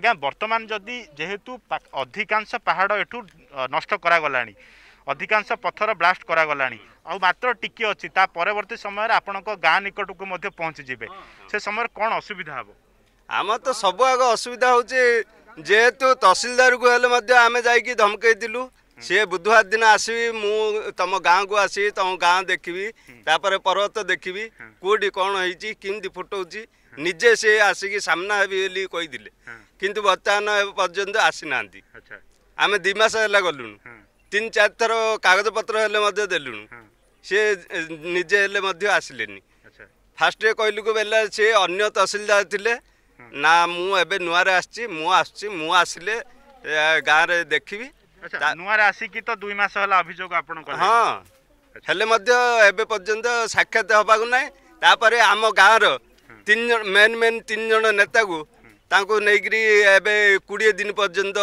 [SPEAKER 2] ଆଜ୍ଞା ବର୍ତ୍ତମାନ ଯଦି ଯେହେତୁ ଅଧିକାଂଶ ପାହାଡ଼ ଏଠୁ ନଷ୍ଟ କରାଗଲାଣି ଅଧିକାଂଶ ପଥର ବ୍ଲାଷ୍ଟ କରାଗଲାଣି ଆଉ ମାତ୍ର ଟିକିଏ ଅଛି ତା ପରବର୍ତ୍ତୀ ସମୟରେ ଆପଣଙ୍କ ଗାଁ ନିକଟକୁ ମଧ୍ୟ ପହଞ୍ଚିଯିବେ ସେ ସମୟରେ କ'ଣ
[SPEAKER 6] ଅସୁବିଧା ହେବ আমার ତ ସବୁ ଆଗ ଅସୁବିଧା ହେଉଛି ଯେହେତୁ ତହସିଲଦାରକୁ ହେଲେ ମଧ୍ୟ ଆମେ ଯାଇକି ଧମକେଇଥିଲୁ ସିଏ ବୁଧବାର ଦିନ ଆସିବି ମୁଁ ତମ ଗାଁକୁ ଆସିବି ତମ ଗାଁ ଦେଖିବି ତାପରେ ପର୍ବତ ଦେଖିବି କେଉଁଠି କ'ଣ ହେଇଛି କେମିତି ଫୁଟଉଛି ନିଜେ ସେ ଆସିକି ସାମ୍ନା ହେବି ବୋଲି କହିଥିଲେ କିନ୍ତୁ ବର୍ତ୍ତମାନ ପର୍ଯ୍ୟନ୍ତ ଆସିନାହାନ୍ତି ଆମେ ଦୁଇ ମାସ ହେଲା ଗଲୁଣୁ ତିନି ଚାରି ଥର କାଗଜପତ୍ର ହେଲେ ମଧ୍ୟ ଦେଲୁଣୁ ସିଏ ନିଜେ ହେଲେ ମଧ୍ୟ ଆସିଲେନି ଫାଷ୍ଟରେ କହିଲୁକୁ ବେଲା ସିଏ ଅନ୍ୟ ତହସିଲଦାର ଥିଲେ ନା ମୁଁ ଏବେ ନୂଆରେ ଆସିଛି ମୁଁ ଆସୁଛି ମୁଁ ଆସିଲେ ଗାଁରେ ଦେଖିବି ନୂଆରେ ଆସିକି ତ ଦୁଇ ମାସ ହେଲା ଅଭିଯୋଗ ଆପଣ ହଁ ହେଲେ ମଧ୍ୟ ଏବେ ପର୍ଯ୍ୟନ୍ତ ସାକ୍ଷାତ ହେବାକୁ ନାହିଁ ତାପରେ ଆମ ଗାଁର ତିନି ଜଣ ମେନ୍ ମେନ୍ ତିନି ଜଣ ନେତାକୁ ତାଙ୍କୁ ନେଇକିରି ଏବେ କୋଡ଼ିଏ ଦିନ ପର୍ଯ୍ୟନ୍ତ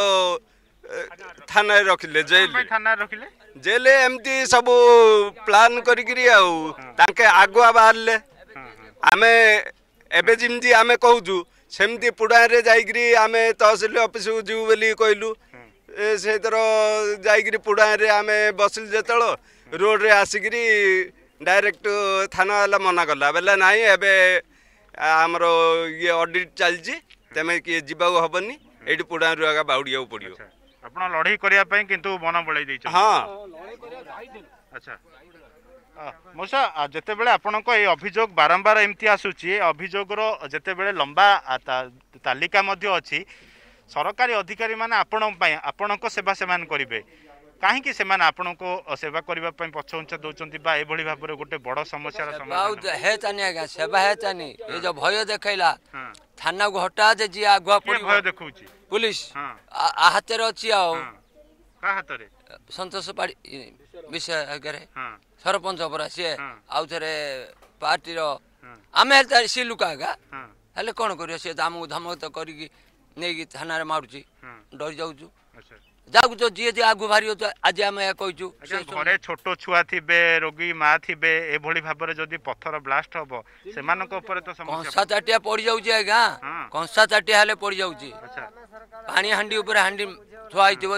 [SPEAKER 6] ଥାନାରେ ରଖିଲେ ଜେଲ୍ ଥାନାରେ ରଖିଲେ ଜେଲ୍ ଏମିତି ସବୁ ପ୍ଲାନ୍ କରିକିରି ଆଉ ତାଙ୍କେ ଆଗୁଆ ବାହାରିଲେ ଆମେ ଏବେ ଯେମିତି ଆମେ କହୁଛୁ ସେମିତି ପୁଡ଼ାରେ ଯାଇକିରି ଆମେ ତହସିଲ ଅଫିସକୁ ଯିବୁ ବୋଲି କହିଲୁ ସେଥର ଯାଇକିରି ପୁଡ଼ାରେ ଆମେ ବସିଲୁ ଯେତେବେଳେ ରୋଡ଼ରେ ଆସିକିରି ଡାଇରେକ୍ଟ ଥାନା ହେଲା ମନା କଲା ବୋଲେ ନାହିଁ ଏବେ ଆମର ଇଏ ଅଡ଼ିଟ୍ ଚାଲିଛି ତେମେ କିଏ ଯିବାକୁ ହେବନି ଏଇଠି ପୁଡ଼ାରୁ ଆଗା ବାଉଡ଼ିବାକୁ ପଡ଼ିବ
[SPEAKER 2] ଆପଣ ଲଢ଼େଇ କରିବା ପାଇଁ କିନ୍ତୁ ମନ ବଳେଇ ଦେଇଛନ୍ତି ହଁ ଆଚ୍ଛା মশা যেতবে আপনার এই অভিযোগ বারম্বার এমতি আসুচি অভিযোগর যেতবে লম্বা তালিকা অছি সরকারি অধিকারী মানে আপনার আপনার সেবা সে করবে কাহিকি সেমানে আপনাকে সেবা করিবা পাই পছঞ্চ দউচন্তি বা
[SPEAKER 4] এভলি ভাবরে গোটে বড় সমস্যার সমাধান হেতানি আগা সেবা হেতানি এই যে ভয় দেখাইলা থানা কো হটা যে জি আগুয়া পড়ি ভয় দেখুচি পুলিশ আ হাতের অছি আও কা হাতরে সন্তোষ পাড়ি বিষয় আগারে হ্যাঁ ସରପଞ୍ଚ ପରା ସିଏ ଆଉ ଥରେ ପାର୍ଟିର ଆମେ ହେଲେ ସିଏ ଲୁକ ହେଲେ କ'ଣ କରିବା ସିଏ ତ ଆମକୁ ଧମକ ତ କରିକି ନେଇକି ଥାନାରେ ମାରୁଛି ଡରି ଯାଉଛୁ ଯାଉଛ ଯିଏ ଯିଏ ଆଗକୁ ବାହାରିବ ଆଜି ଆମେ ଏହା କହିଛୁ ଛୋଟ ଛୁଆ ଥିବେ ରୋଗୀ
[SPEAKER 2] ମା ଥିବେ ଏଭଳି ଭାବରେ ଯଦି ପଥର ବ୍ଲାଷ୍ଟ ହବ ସେମାନଙ୍କ ଉପରେ ତ କଂସା ଚାଟିଆ ପଡ଼ିଯାଉଛି
[SPEAKER 4] ଆଜ୍ଞା କଂସା ଚାଟିଆ ହେଲେ ପଡ଼ିଯାଉଛି ପାଣି ହାଣ୍ଡି ଉପରେ ହାଣ୍ଡି ଥୁଆ ହେଇଥିବ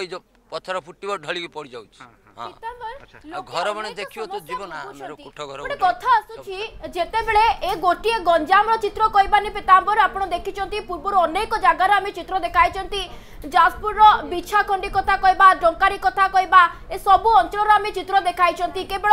[SPEAKER 4] ପଥର ଫୁଟିବ ଢଳିକି ପଡ଼ିଯାଉଛି ଘର ମାନେ ଦେଖିବ ତ ଜୀବନ ଆମର କୋଠ ଘର ଗୋଟେ କଥା
[SPEAKER 1] ଆସୁଛି ଯେତେବେଳେ ଏ ଗୋଟିଏ ଗଞ୍ଜାମର ଚିତ୍ର କହିବାନି ପିତାମ୍ବର ଆପଣ ଦେଖିଛନ୍ତି ପୂର୍ବରୁ ଅନେକ ଜାଗାରେ ଆମେ ଚିତ୍ର ଦେଖାଇଛନ୍ତି ଯାଜପୁରର ବିଛାଖଣ୍ଡି କଥା କହିବା ଡଙ୍କାରୀ କଥା କହିବା ଏ ସବୁ ଅଞ୍ଚଳର ଆମେ ଚିତ୍ର ଦେଖାଇଛନ୍ତି କେବଳ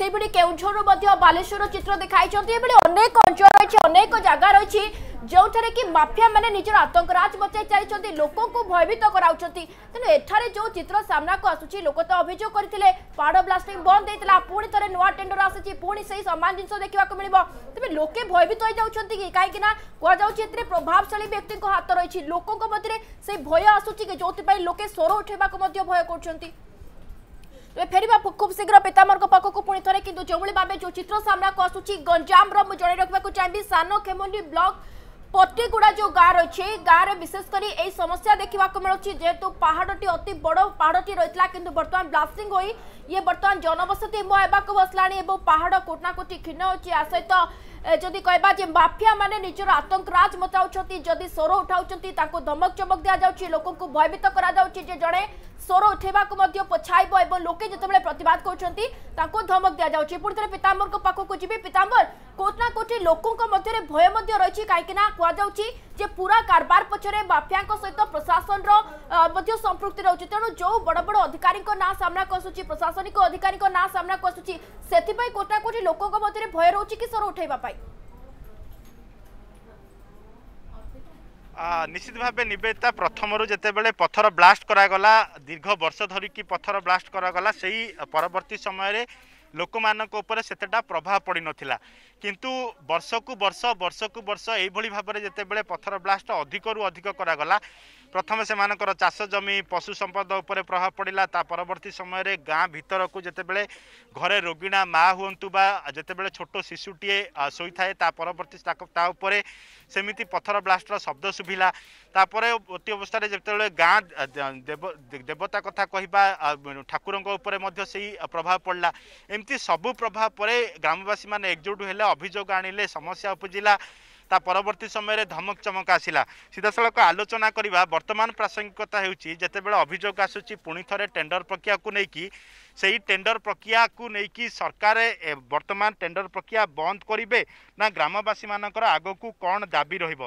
[SPEAKER 1] ସେଇଭଳି କେଉଁଝରରୁ ମଧ୍ୟ ବାଲେଶ୍ୱରର ଚିତ୍ର ଦେଖାଇଛନ୍ତି ଏଭଳି ଅନେକ ଅଞ୍ଚଳ ରହିଛି ଅନେକ ଜାଗା ରହିଛି ଯେଉଁଠାରେ କି ମାଫିଆମାନେ ନିଜର ଆତଙ୍କରାଜ ବଚାଇ ଚାଲିଛନ୍ତି ଲୋକଙ୍କୁ ଭୟଭୀତ କରାଉଛନ୍ତି ତେଣୁ ଏଠାରେ ଯେଉଁ ଚିତ୍ର ସାମ୍ନାକୁ ଆସୁଛି ଲୋକ ତ ଅଭିଯୋଗ କରିଥିଲେ ପାହାଡ଼ ବ୍ଲାଷ୍ଟିଂ ବନ୍ଦ ଦେଇଥିଲା ପୁଣି ଥରେ ନୂଆ ଟେଣ୍ଡର ଆସିଛି ପୁଣି ସେହି ସମାନ ଜିନିଷ ଦେଖିବାକୁ ମିଳିବ ତେବେ ଲୋକେ ଭୟଭୀତ ହୋଇଯାଉଛନ୍ତି କି କାହିଁକି ନା କୁହାଯାଉଛି ଏଥିରେ ପ୍ରଭାବଶାଳୀ ବ୍ୟକ୍ତିଙ୍କ ହାତ ରହିଛି ଲୋକଙ୍କ ମଧ୍ୟରେ ସେହି ଭୟ ଆସୁଛି କି ଯେଉଁଥିପାଇଁ ଲୋକେ ସ୍ୱର ଉଠାଇବାକୁ ମଧ୍ୟ ଭୟ କରୁଛନ୍ତି ফেরিবা খুব শীঘ্র পিতাম্বর পাখক পুঁ থে কিন্তু যেভাবে ভাবে যে চিত্র সামনাকু আসুচি গঞ্জামর মু জনাই রাখা চাহিবি সান খেমুন্ডি ব্লক पटीगुड़ा जो गाँव रही गाँव में विशेषकर समस्या देखा मिलूँ जेहेतु पहाड़ी अति बड़ पहाड़ी रही है कि बर्तमान ब्लास्टिंग ये बर्तमान जनबस मुहबाक बसला पहाड़ कोटनाकोटी क्षीण होती या सहित ᱡᱚᱫᱤ কয়বাᱡᱮ মাফিয়া মানে নিচর আতংকরাজ মতাউছতি ᱡᱚᱫᱤ ᱥᱚᱨᱚ ᱩᱴᱷᱟᱣᱪᱷᱛᱤ ᱛᱟᱠᱚ ᱫᱷᱟᱢᱠ ᱪᱚᱵᱚᱠ ᱫᱮᱭᱟ ᱡᱟᱣᱪᱷᱤ ᱞᱚᱠᱚଙ୍କୁ ᱵᱷᱚᱭᱵᱤᱛᱚ ᱠᱚᱨᱟ ᱡᱟᱣᱪᱷᱤ ᱡᱮ ᱡᱚᱱᱮ ᱥᱚᱨᱚ ᱩᱴᱷᱮᱵᱟ ᱠᱚ ᱢᱟᱫᱭᱚ ᱯᱚᱪᱷᱟᱭᱵᱚ ᱟᱨ ᱞᱚᱠᱮ ᱡᱮᱛᱚᱢᱮ ᱯᱨᱛᱤᱵᱟᱫ ᱠᱚᱨᱪᱷᱛᱤ ᱛᱟᱠᱚ ᱫᱷᱟᱢᱠ ᱫᱮᱭᱟ ᱡᱟᱣᱪᱷᱤ ᱯᱩᱨᱛᱨ ᱯᱤᱛᱟᱢᱵᱚᱨ ᱠᱚ ᱯᱟᱠᱚ ᱠᱩᱡᱤᱵᱮ ᱯᱤᱛᱟᱢᱵᱚᱨ ᱠᱚᱴᱱᱟ ᱠᱚᱴᱤ ᱞᱚᱠᱚଙ୍କ ᱢᱟᱫᱭᱨᱮ ᱵᱷ
[SPEAKER 2] ପାଇ ନିଶ୍ଚିତ ଭାବେ ନିବେଦିତା ପ୍ରଥମରୁ ଯେତେବେଳେ ପଥର ବ୍ଲାଷ୍ଟ କରାଗଲା ଦୀର୍ଘ ବର୍ଷ ଧରିକି ପଥର ବ୍ଲାଷ୍ଟ କରାଗଲା ସେଇ ପରବର୍ତ୍ତୀ ସମୟରେ ଲୋକମାନଙ୍କ ଉପରେ ସେତେଟା ପ୍ରଭାବ ପଡ଼ିନଥିଲା କିନ୍ତୁ ବର୍ଷକୁ ବର୍ଷ ବର୍ଷକୁ ବର୍ଷ ଏଇଭଳି ଭାବରେ ଯେତେବେଳେ ପଥର ବ୍ଲାଷ୍ଟ ଅଧିକରୁ ଅଧିକ କରାଗଲା ପ୍ରଥମେ ସେମାନଙ୍କର ଚାଷ ଜମି ପଶୁ ସମ୍ପଦ ଉପରେ ପ୍ରଭାବ ପଡ଼ିଲା ତା ପରବର୍ତ୍ତୀ ସମୟରେ ଗାଁ ଭିତରକୁ ଯେତେବେଳେ ଘରେ ରୋଗିଣା ମାଆ ହୁଅନ୍ତୁ ବା ଯେତେବେଳେ ଛୋଟ ଶିଶୁଟିଏ ଶୋଇଥାଏ ତା ପରବର୍ତ୍ତୀ ତା ଉପରେ ସେମିତି ପଥର ବ୍ଲାଷ୍ଟର ଶବ୍ଦ ଶୁଭିଲା ତାପରେ ଅତି ଅବସ୍ଥାରେ ଯେତେବେଳେ ଗାଁ ଦେବତା କଥା କହିବା ଠାକୁରଙ୍କ ଉପରେ ମଧ୍ୟ ସେଇ ପ୍ରଭାବ ପଡ଼ିଲା ଏମିତି ସବୁ ପ୍ରଭାବ ପରେ ଗ୍ରାମବାସୀମାନେ ଏକଜୁଟ ହେଲେ ଅଭିଯୋଗ ଆଣିଲେ ସମସ୍ୟା ଉପୁଜିଲା ତା ପରବର୍ତ୍ତୀ ସମୟରେ ଧମକ ଚମକ ଆସିଲା ସିଧାସଳଖ ଆଲୋଚନା କରିବା ବର୍ତ୍ତମାନ ପ୍ରାସଙ୍ଗିକତା ହେଉଛି ଯେତେବେଳେ ଅଭିଯୋଗ ଆସୁଛି ପୁଣି ଥରେ ଟେଣ୍ଡର ପ୍ରକ୍ରିୟାକୁ ନେଇକି ସେହି ଟେଣ୍ଡର ପ୍ରକ୍ରିୟାକୁ ନେଇକି ସରକାର ବର୍ତ୍ତମାନ ଟେଣ୍ଡର ପ୍ରକ୍ରିୟା ବନ୍ଦ କରିବେ ନା ଗ୍ରାମବାସୀମାନଙ୍କର ଆଗକୁ କ'ଣ ଦାବି ରହିବ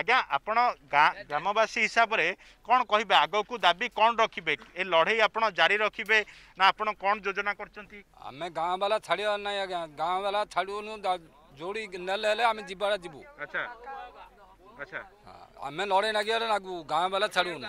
[SPEAKER 2] আজ্ঞা আপন গ্রামবাসী হিসাবে কোণ কহবে আগকু দাবি কোণ রাখবে এ লড়াই আপনার জারি রাখবে না আপনার কোণ যোজনা করছেন
[SPEAKER 6] আমি গাঁওবালা ছাড়িবার নাই আজ্ঞা গাঁওবালা ছাড়ুনু ଯୋଉଠି ନେଲେ ହେଲେ ଆମେ ଯିବାଟା ଯିବୁ ଆଚ୍ଛା ଆଚ୍ଛା ଆମେ ଲଢ଼େଇ ନାଗିବାରେ ନାଗୁ ଗାଁ ବାଲା ଛାଡ଼ିବୁନି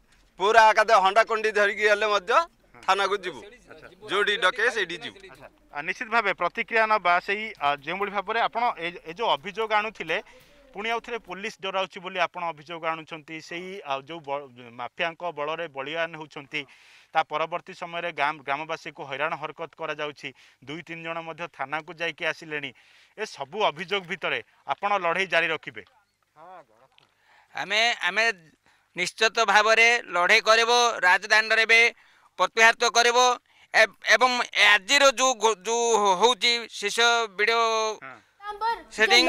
[SPEAKER 6] ପୁରା ଏକାଦ ହଣ୍ଡା କଣ୍ଡି ଧରିକି ହେଲେ ମଧ୍ୟ ଥାନାକୁ ଯିବୁ ଯେଉଁଠି ଡକେ ସେଇଠି ଯିବୁ ନିଶ୍ଚିତ ଭାବେ
[SPEAKER 2] ପ୍ରତିକ୍ରିୟା ନେବା ସେଇ ଯେଉଁଭଳି ଭାବରେ ଆପଣ ଏ ଯେଉଁ ଅଭିଯୋଗ ଆଣୁଥିଲେ ପୁଣି ଆଉ ଥରେ ପୋଲିସ ଡରାଉଛି ବୋଲି ଆପଣ ଅଭିଯୋଗ ଆଣୁଛନ୍ତି ସେଇ ଯେଉଁ ମାଫିଆଙ୍କ ବଳରେ ବଳିଆନ ହେଉଛନ୍ତି ତା ପରବର୍ତ୍ତୀ ସମୟରେ ଗ୍ରାମବାସୀକୁ ହଇରାଣ ହରକତ କରାଯାଉଛି ଦୁଇ ତିନି ଜଣ ମଧ୍ୟ ଥାନାକୁ ଯାଇକି ଆସିଲେଣି ଏ ସବୁ ଅଭିଯୋଗ ଭିତରେ ଆପଣ ଲଢ଼େଇ ଜାରି ରଖିବେ
[SPEAKER 4] ଆମେ ଆମେ ନିଶ୍ଚିତ ଭାବରେ ଲଢ଼େଇ କରିବ ରାଜଦାଣ୍ଡରେ ଏବେ ପ୍ରତିହାତ କରିବ ଏବଂ ଆଜିର ଯେଉଁ ଯେଉଁ ହେଉଛି ଶେଷ ଭିଡ଼ିଓ
[SPEAKER 1] সেটিং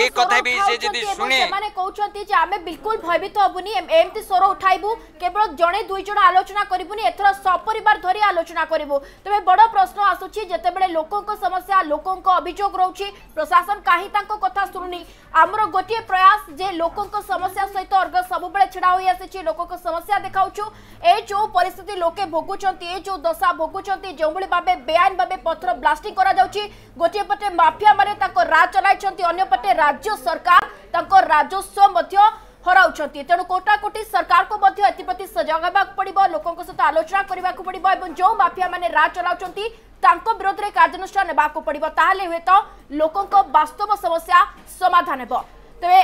[SPEAKER 1] এই কথা বি সে যদি শুনে মানে কৌছন্তি যে আমি বিলকুল ভয়ভীত হবুনি এমতি স্বর উঠাইবু কেবল জনে দুই জন আলোচনা করিবুনি এথর সপরিবার ধরি আলোচনা করিবু তবে বড় প্রশ্ন আসুচি যেতবেলে লোকଙ୍କ সমস্যা লোকଙ୍କ অভিযোগ রহুচি প্রশাসন কাহি তাঙ্ক কথা শুনুনি ଆମର ଗୋଟିଏ ପ୍ରୟାସ ଯେ ଲୋକଙ୍କ ସମସ୍ୟା ସହିତ ଅର୍ଗ ସବୁବେଳେ ଛିଡ଼ା ହୋଇ ଆସିଛି ଲୋକଙ୍କ ସମସ୍ୟା ଦେଖାଉଛୁ ଏ ଯେଉଁ ପରିସ୍ଥିତି ଲୋକେ ଭୋଗୁଛନ୍ତି ଏ ଯେଉଁ ଦଶା ଭୋଗୁଛନ୍ତି ଯେଉଁଭଳି ଭାବେ ବେଆଇନ ଭାବେ ପଥର ବ୍ଲାଷ୍ଟିଂ କରାଯାଉଛି ଗୋଟିଏ ପଟେ ମାଫିଆମାନେ ତାଙ୍କ कार चलाइଛନ୍ତି ଅନ୍ୟପଟେ ରାଜ୍ୟ ସରକାର ତାଙ୍କ ରାଜସ୍ୱ ମଧ୍ୟ ହରାଉଛନ୍ତି ତେଣୁ କୋଟାକୋଟି ସରକାରକୁ ମଧ୍ୟ ଏଥିପ୍ରତି ସଜାଗ ହେବାକୁ ପଡ଼ିବ ଲୋକଙ୍କ ସହିତ ଆଲୋଚନା କରିବାକୁ ପଡ଼ିବ ଏବଂ ଯେଉଁ ମାଫିଆମାନେ ରାଜ ଚଲାଉଛନ୍ତି ତାଙ୍କ ବିରୋଧରେ କାର୍ଯ୍ୟାନୁଷ୍ଠାନ ନେବାକୁ ପଡ଼ିବ ତାହେଲେ ହୁଏତ ଲୋକଙ୍କ ବାସ୍ତବ ସମସ୍ୟା ସମାଧାନ ହେବ ତେବେ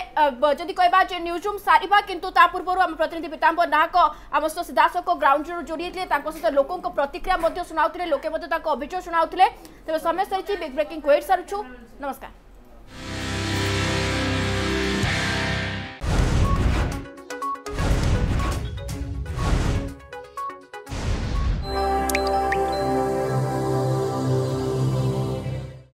[SPEAKER 1] ଯଦି କହିବା ଯେ ନ୍ୟୁଜ୍ ରୁମ୍ ସାରିବା କିନ୍ତୁ ତା ପୂର୍ବରୁ ଆମ ପ୍ରତିନିଧି ପୀତାମ୍ବ ନାହକ ଆମ ସହ ସିଧାସଳଖ ଗ୍ରାଉଣ୍ଡରୁ ଯୋଡ଼ି ହେଇଥିଲେ ତାଙ୍କ ସହିତ ଲୋକଙ୍କ ପ୍ରତିକ୍ରିୟା ମଧ୍ୟ ଶୁଣାଉଥିଲେ ଲୋକେ ମଧ୍ୟ ତାଙ୍କ ଅଭିଯୋଗ ଶୁଣାଉଥିଲେ ତେବେ ସମୟ ସରିଛି ବିଗ୍ ବ୍ରେକିଂ ୱେଟ୍ ସାରୁଛୁ ନମସ୍କାର